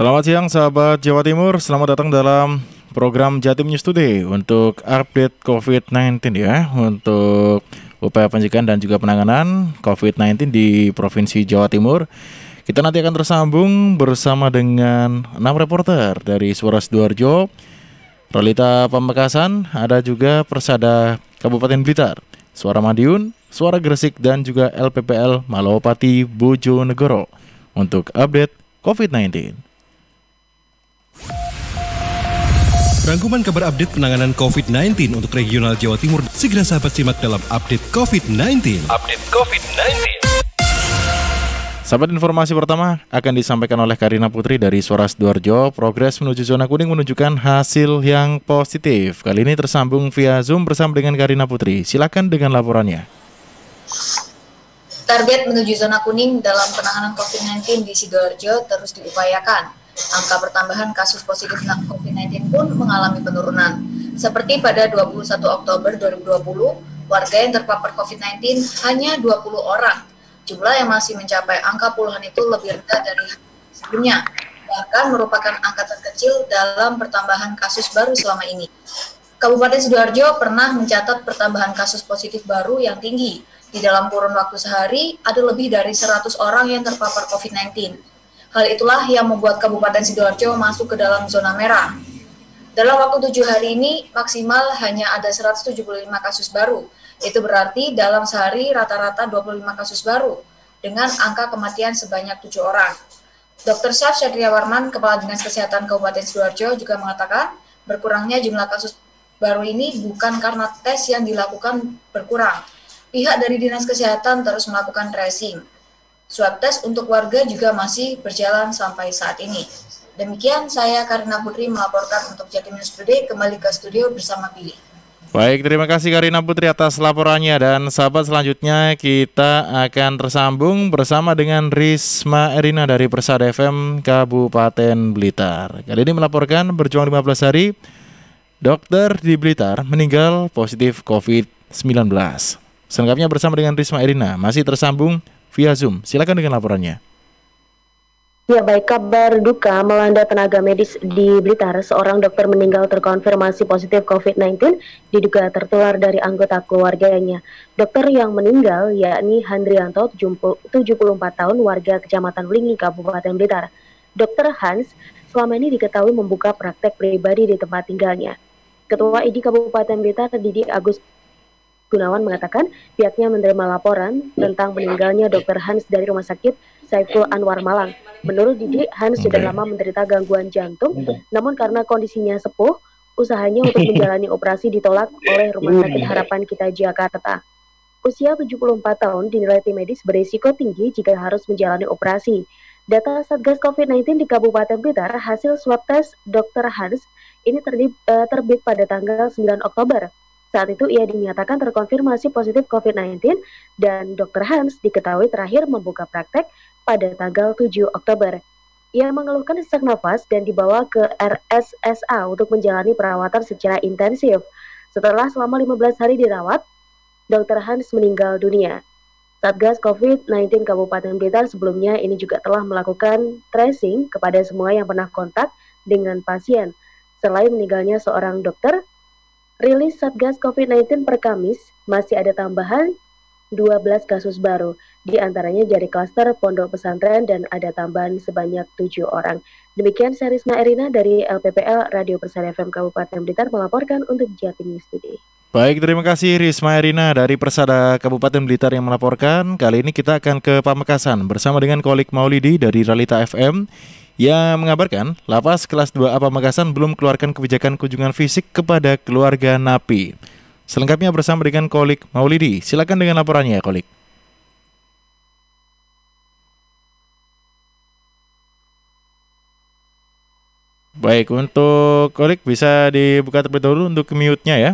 Selamat siang sahabat Jawa Timur, selamat datang dalam program Jatim News Today untuk update COVID-19 ya, untuk upaya pencegahan dan juga penanganan COVID-19 di Provinsi Jawa Timur. Kita nanti akan tersambung bersama dengan enam reporter dari Suara Sidoarjo, Rolita Pamekasan, ada juga Persada Kabupaten Blitar, Suara Madiun, Suara Gresik dan juga LPPL Malopati Bojonegoro untuk update COVID-19. Rangkuman kabar update penanganan COVID-19 untuk regional Jawa Timur segera sahabat simak dalam update COVID-19. Update COVID-19. Sahabat informasi pertama akan disampaikan oleh Karina Putri dari Suara Sidoarjo. Progres menuju zona kuning menunjukkan hasil yang positif. Kali ini tersambung via Zoom bersama dengan Karina Putri. Silakan dengan laporannya. Target menuju zona kuning dalam penanganan COVID-19 di Sidoarjo terus diupayakan. Angka pertambahan kasus positif COVID-19 pun mengalami penurunan. Seperti pada 21 Oktober 2020, warga yang terpapar COVID-19 hanya 20 orang. Jumlah yang masih mencapai angka puluhan itu lebih rendah dari sebelumnya, bahkan merupakan angka terkecil dalam pertambahan kasus baru selama ini. Kabupaten Sidoarjo pernah mencatat pertambahan kasus positif baru yang tinggi. Di dalam kurun waktu sehari, ada lebih dari 100 orang yang terpapar COVID-19. Hal itulah yang membuat Kabupaten Sidoarjo masuk ke dalam zona merah. Dalam waktu tujuh hari ini, maksimal hanya ada 175 kasus baru. Itu berarti dalam sehari rata-rata 25 kasus baru, dengan angka kematian sebanyak tujuh orang. Dr. Syaf Syatria Warman, Kepala Dinas Kesehatan Kabupaten Sidoarjo juga mengatakan, berkurangnya jumlah kasus baru ini bukan karena tes yang dilakukan berkurang. Pihak dari Dinas Kesehatan terus melakukan tracing. Swab test untuk warga juga masih berjalan sampai saat ini. Demikian saya Karina Putri melaporkan untuk Jatim News Today kembali ke studio bersama Billy. Baik, terima kasih Karina Putri atas laporannya dan sahabat selanjutnya kita akan tersambung bersama dengan Risma Erina dari Persada FM Kabupaten Blitar. Kali ini melaporkan berjuang 15 hari, dokter di Blitar meninggal positif COVID-19. Selengkapnya bersama dengan Risma Erina, masih tersambung via Zoom. Silakan dengan laporannya. Ya baik, kabar duka melanda tenaga medis di Blitar. Seorang dokter meninggal terkonfirmasi positif COVID-19 diduga tertular dari anggota keluarganya. Dokter yang meninggal yakni Handrianto 74 tahun warga Kecamatan Wlingi Kabupaten Blitar. Dokter Hans selama ini diketahui membuka praktek pribadi di tempat tinggalnya. Ketua ID Kabupaten Blitar Didi Agus Gunawan mengatakan pihaknya menerima laporan tentang meninggalnya Dr. Hans dari Rumah Sakit Saiful Anwar Malang. Menurut Didi, Hans sudah lama menderita gangguan jantung, namun karena kondisinya sepuh, usahanya untuk menjalani operasi ditolak oleh Rumah hmm. Sakit Harapan Kita Jakarta. Usia 74 tahun dinilai tim medis berisiko tinggi jika harus menjalani operasi. Data Satgas COVID-19 di Kabupaten Blitar hasil swab tes Dr. Hans ini eh, terbit pada tanggal 9 Oktober. Saat itu ia dinyatakan terkonfirmasi positif COVID-19 dan Dr. Hans diketahui terakhir membuka praktek pada tanggal 7 Oktober. Ia mengeluhkan sesak nafas dan dibawa ke RSSA untuk menjalani perawatan secara intensif. Setelah selama 15 hari dirawat, Dr. Hans meninggal dunia. Satgas COVID-19 Kabupaten Blitar sebelumnya ini juga telah melakukan tracing kepada semua yang pernah kontak dengan pasien. Selain meninggalnya seorang dokter, rilis Satgas COVID-19 per Kamis masih ada tambahan 12 kasus baru, diantaranya dari klaster Pondok Pesantren dan ada tambahan sebanyak 7 orang. Demikian Sarisma Erina dari LPPL Radio Persada FM Kabupaten Blitar melaporkan untuk Jatim News Today. Baik, terima kasih Risma Erina dari Persada Kabupaten Blitar yang melaporkan. Kali ini kita akan ke Pamekasan bersama dengan kolik Maulidi dari Ralita FM yang mengabarkan lapas kelas 2 A Pamekasan belum keluarkan kebijakan kunjungan fisik kepada keluarga napi. Selengkapnya bersama dengan kolik Maulidi. Silakan dengan laporannya, kolik. Baik, untuk kolik bisa dibuka terlebih dahulu untuk mute-nya ya.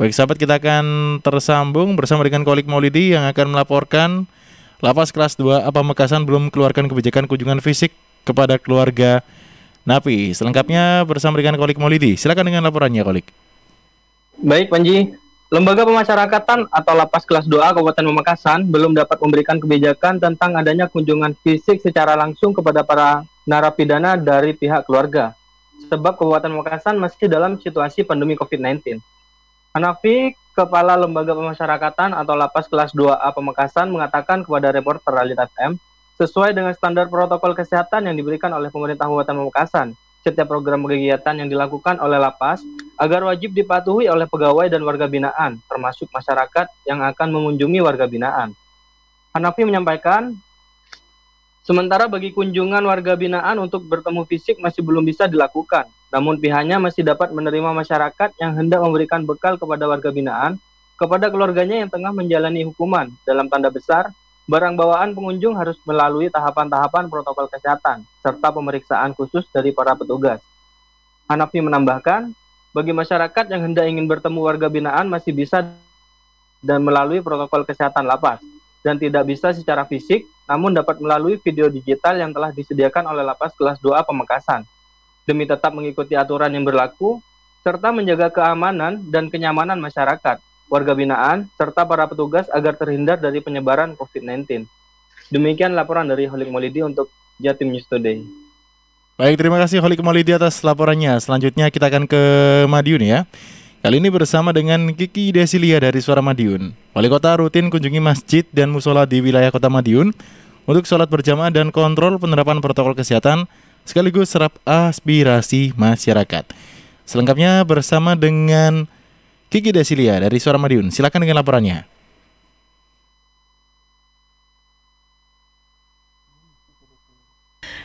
Baik sahabat kita akan tersambung bersama dengan kolik Maulidi yang akan melaporkan Lapas kelas 2 apa Mekasan belum keluarkan kebijakan kunjungan fisik kepada keluarga Napi. Selengkapnya bersama dengan kolik Maulidi. Silakan dengan laporannya kolik. Baik Panji, Lembaga Pemasyarakatan atau Lapas Kelas 2A Kabupaten Pemekasan belum dapat memberikan kebijakan tentang adanya kunjungan fisik secara langsung kepada para narapidana dari pihak keluarga. Sebab Kabupaten Pemekasan masih dalam situasi pandemi COVID-19. Hanafi, Kepala Lembaga Pemasyarakatan atau Lapas Kelas 2A Pemekasan mengatakan kepada reporter Alit FM, sesuai dengan standar protokol kesehatan yang diberikan oleh pemerintah Kabupaten Pemekasan, setiap program kegiatan yang dilakukan oleh lapas agar wajib dipatuhi oleh pegawai dan warga binaan, termasuk masyarakat yang akan mengunjungi warga binaan. Hanafi menyampaikan, sementara bagi kunjungan warga binaan untuk bertemu fisik masih belum bisa dilakukan, namun pihaknya masih dapat menerima masyarakat yang hendak memberikan bekal kepada warga binaan, kepada keluarganya yang tengah menjalani hukuman dalam tanda besar, barang bawaan pengunjung harus melalui tahapan-tahapan protokol kesehatan serta pemeriksaan khusus dari para petugas. Hanafi menambahkan, bagi masyarakat yang hendak ingin bertemu warga binaan masih bisa dan melalui protokol kesehatan lapas dan tidak bisa secara fisik namun dapat melalui video digital yang telah disediakan oleh lapas kelas 2A Pemekasan demi tetap mengikuti aturan yang berlaku, serta menjaga keamanan dan kenyamanan masyarakat, warga binaan, serta para petugas agar terhindar dari penyebaran COVID-19. Demikian laporan dari Holik Molidi untuk Jatim News Today. Baik, terima kasih Holik Molidi atas laporannya. Selanjutnya kita akan ke Madiun ya. Kali ini bersama dengan Kiki Desilia dari Suara Madiun. Wali kota rutin kunjungi masjid dan musola di wilayah kota Madiun untuk sholat berjamaah dan kontrol penerapan protokol kesehatan sekaligus serap aspirasi masyarakat. Selengkapnya bersama dengan Kiki Desilia dari Suara Madiun. Silakan dengan laporannya.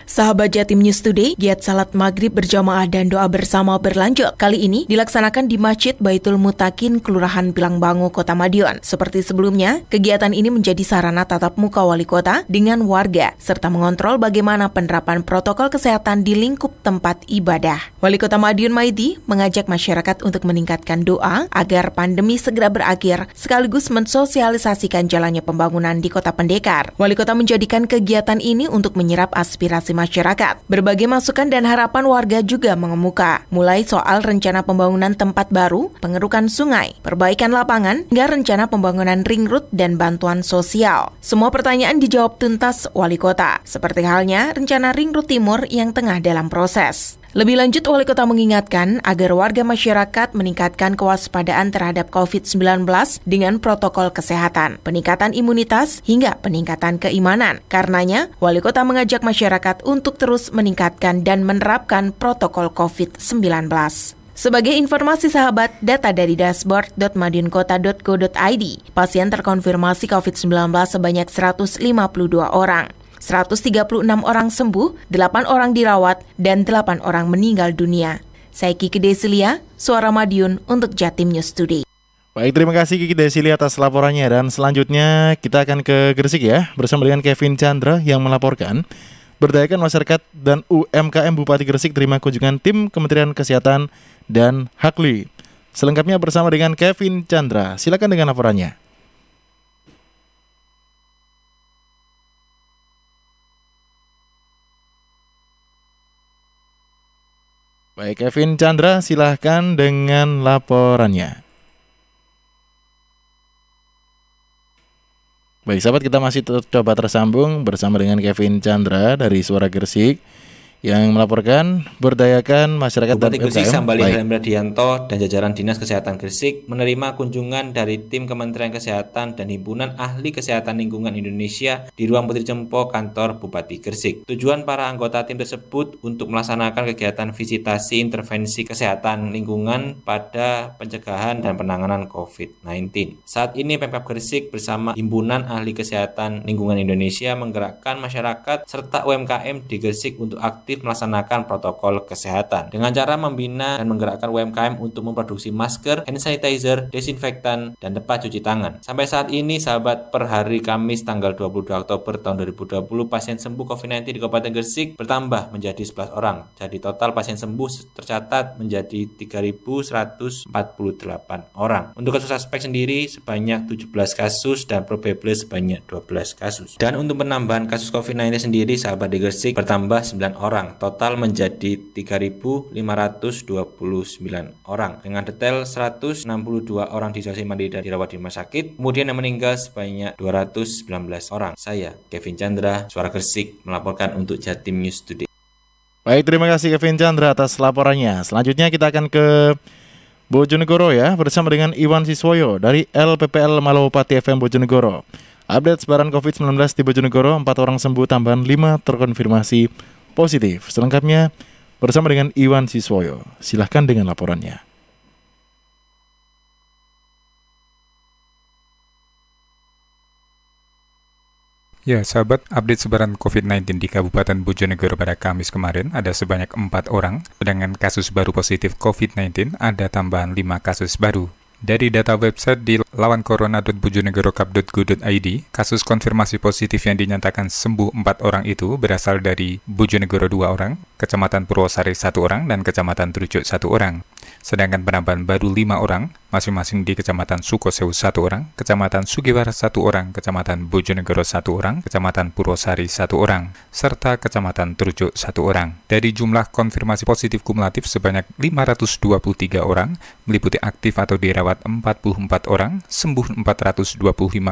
Sahabat Jatim News Today, giat salat maghrib berjamaah dan doa bersama berlanjut. Kali ini dilaksanakan di Masjid Baitul Mutakin, Kelurahan Bilangbangu, Kota Madiun. Seperti sebelumnya, kegiatan ini menjadi sarana tatap muka wali kota dengan warga, serta mengontrol bagaimana penerapan protokol kesehatan di lingkup tempat ibadah. Wali Kota Madiun Maidi mengajak masyarakat untuk meningkatkan doa agar pandemi segera berakhir, sekaligus mensosialisasikan jalannya pembangunan di Kota Pendekar. Wali Kota menjadikan kegiatan ini untuk menyerap aspirasi masyarakat. Berbagai masukan dan harapan warga juga mengemuka, mulai soal rencana pembangunan tempat baru, pengerukan sungai, perbaikan lapangan, hingga rencana pembangunan ring road dan bantuan sosial. Semua pertanyaan dijawab tuntas wali kota, seperti halnya rencana ring road timur yang tengah dalam proses. Lebih lanjut, Wali Kota mengingatkan agar warga masyarakat meningkatkan kewaspadaan terhadap COVID-19 dengan protokol kesehatan, peningkatan imunitas, hingga peningkatan keimanan. Karenanya, Wali Kota mengajak masyarakat untuk terus meningkatkan dan menerapkan protokol COVID-19. Sebagai informasi sahabat, data dari dashboard.madiunkota.go.id, pasien terkonfirmasi COVID-19 sebanyak 152 orang. 136 orang sembuh, 8 orang dirawat, dan 8 orang meninggal dunia. Saya Kiki Desilia, Suara Madiun untuk Jatim News Today. Baik, terima kasih Kiki Desilia atas laporannya dan selanjutnya kita akan ke Gresik ya bersama dengan Kevin Chandra yang melaporkan berdayakan masyarakat dan UMKM Bupati Gresik terima kunjungan tim Kementerian Kesehatan dan Hakli. Selengkapnya bersama dengan Kevin Chandra. Silakan dengan laporannya. Baik, Kevin Chandra, silahkan dengan laporannya. Baik, sahabat, kita masih coba tersambung bersama dengan Kevin Chandra dari Suara Gersik. Yang melaporkan berdayakan masyarakat Bupati dan Gresik Sambali Hendra Dianto dan jajaran Dinas Kesehatan Gresik menerima kunjungan dari tim Kementerian Kesehatan dan Himpunan Ahli Kesehatan Lingkungan Indonesia di Ruang Putri Cempo kantor Bupati Gresik. Tujuan para anggota tim tersebut untuk melaksanakan kegiatan visitasi intervensi kesehatan lingkungan pada pencegahan dan penanganan COVID-19. Saat ini Pemkap Gresik bersama Himpunan Ahli Kesehatan Lingkungan Indonesia menggerakkan masyarakat serta UMKM di Gresik untuk aktif wajib melaksanakan protokol kesehatan dengan cara membina dan menggerakkan UMKM untuk memproduksi masker, hand sanitizer, desinfektan, dan tempat cuci tangan. Sampai saat ini, sahabat per hari Kamis tanggal 22 Oktober tahun 2020, pasien sembuh COVID-19 di Kabupaten Gresik bertambah menjadi 11 orang. Jadi total pasien sembuh tercatat menjadi 3.148 orang. Untuk kasus aspek sendiri sebanyak 17 kasus dan probable sebanyak 12 kasus. Dan untuk penambahan kasus COVID-19 sendiri, sahabat di Gresik bertambah 9 orang orang, total menjadi 3.529 orang. Dengan detail 162 orang di isolasi mandiri dan dirawat di rumah sakit, kemudian yang meninggal sebanyak 219 orang. Saya, Kevin Chandra, Suara Gresik, melaporkan untuk Jatim News Today. Baik, terima kasih Kevin Chandra atas laporannya. Selanjutnya kita akan ke Bojonegoro ya, bersama dengan Iwan Siswoyo dari LPPL Malopati FM Bojonegoro. Update sebaran COVID-19 di Bojonegoro, 4 orang sembuh tambahan 5 terkonfirmasi positif. Selengkapnya bersama dengan Iwan Siswoyo. Silahkan dengan laporannya. Ya, sahabat, update sebaran COVID-19 di Kabupaten Bojonegoro pada Kamis kemarin ada sebanyak empat orang, sedangkan kasus baru positif COVID-19 ada tambahan lima kasus baru. Dari data website di lawancorona.bojonegorokap.go.id, kasus konfirmasi positif yang dinyatakan sembuh 4 orang itu berasal dari Bujonegoro 2 orang, Kecamatan Purwosari 1 orang, dan Kecamatan Trucuk 1 orang. Sedangkan penambahan baru 5 orang, masing-masing di Kecamatan Sukosewu 1 orang, Kecamatan Sugiwara 1 orang, Kecamatan Bojonegoro 1 orang, Kecamatan Purwosari 1 orang, serta Kecamatan Trujuk 1 orang. Dari jumlah konfirmasi positif kumulatif sebanyak 523 orang, meliputi aktif atau dirawat 44 orang, sembuh 425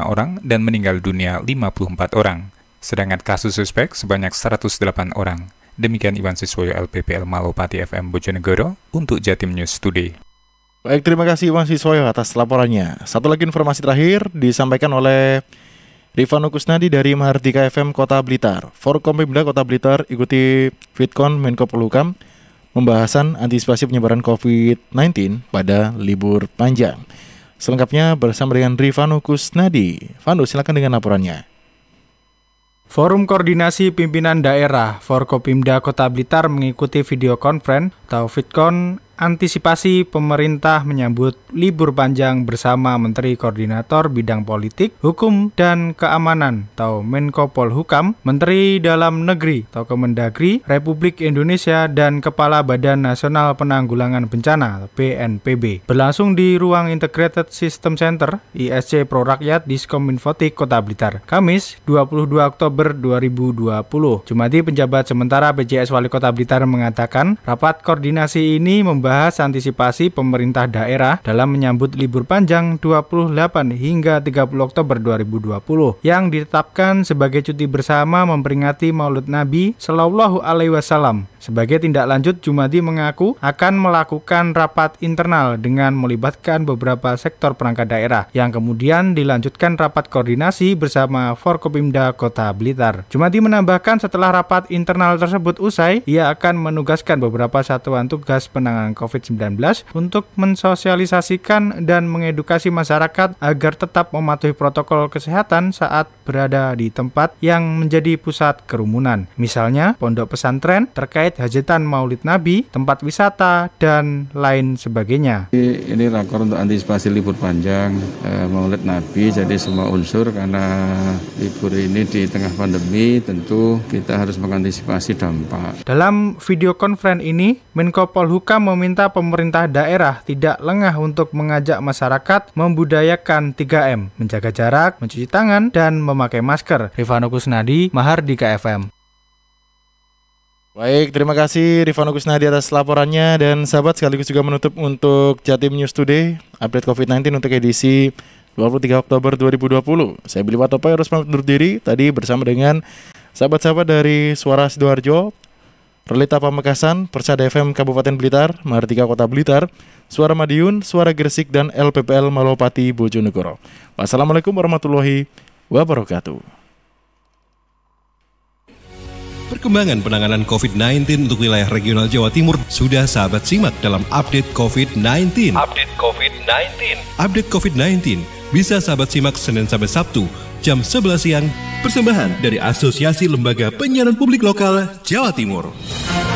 orang, dan meninggal dunia 54 orang. Sedangkan kasus suspek sebanyak 108 orang. Demikian Iwan Siswoyo LPPL Malopati FM Bojonegoro untuk Jatim News Today. Baik, terima kasih Iwan Siswoyo atas laporannya. Satu lagi informasi terakhir disampaikan oleh Rifano Kusnadi dari Mahardika FM Kota Blitar. Pemda Kota Blitar ikuti Fitcon Menko Polhukam pembahasan antisipasi penyebaran COVID-19 pada libur panjang. Selengkapnya bersama dengan Rifano Kusnadi. Vano, silakan dengan laporannya. Forum Koordinasi Pimpinan Daerah Forkopimda Kota Blitar mengikuti video atau Vidcon antisipasi pemerintah menyambut libur panjang bersama Menteri Koordinator Bidang Politik, Hukum, dan Keamanan atau Menko Polhukam, Menteri Dalam Negeri atau Kemendagri Republik Indonesia, dan Kepala Badan Nasional Penanggulangan Bencana BNPB. Berlangsung di Ruang Integrated System Center ISC Pro Rakyat di Kota Blitar, Kamis 22 Oktober 2020. Jumadi penjabat sementara BJS Wali Kota Blitar mengatakan rapat koordinasi ini membuat membahas antisipasi pemerintah daerah dalam menyambut libur panjang 28 hingga 30 Oktober 2020 yang ditetapkan sebagai cuti bersama memperingati Maulid Nabi Shallallahu alaihi wasallam sebagai tindak lanjut, Jumadi mengaku akan melakukan rapat internal dengan melibatkan beberapa sektor perangkat daerah yang kemudian dilanjutkan rapat koordinasi bersama Forkopimda Kota Blitar. Jumadi menambahkan setelah rapat internal tersebut usai, ia akan menugaskan beberapa satuan tugas penanganan COVID-19 untuk mensosialisasikan dan mengedukasi masyarakat agar tetap mematuhi protokol kesehatan saat berada di tempat yang menjadi pusat kerumunan. Misalnya, pondok pesantren terkait terkait hajatan Maulid Nabi, tempat wisata, dan lain sebagainya. Ini rakor untuk antisipasi libur panjang eh, Maulid Nabi, jadi semua unsur karena libur ini di tengah pandemi tentu kita harus mengantisipasi dampak. Dalam video konferen ini, Menko Polhukam meminta pemerintah daerah tidak lengah untuk mengajak masyarakat membudayakan 3M, menjaga jarak, mencuci tangan, dan memakai masker. Rifano Kusnadi, Mahardika FM. Baik, terima kasih Rifano Kusnadi atas laporannya dan sahabat sekaligus juga menutup untuk Jatim News Today update COVID-19 untuk edisi 23 Oktober 2020. Saya Billy Watopay harus pamit diri tadi bersama dengan sahabat-sahabat dari Suara Sidoarjo, Relita Pamekasan, Persada FM Kabupaten Blitar, Mahardika Kota Blitar, Suara Madiun, Suara Gresik, dan LPPL Malopati Bojonegoro. Wassalamualaikum warahmatullahi wabarakatuh. Perkembangan penanganan COVID-19 untuk wilayah regional Jawa Timur sudah sahabat simak dalam update COVID-19. Update COVID-19. Update COVID-19 bisa sahabat simak Senin sampai Sabtu jam 11 siang. Persembahan dari Asosiasi Lembaga Penyiaran Publik Lokal Jawa Timur.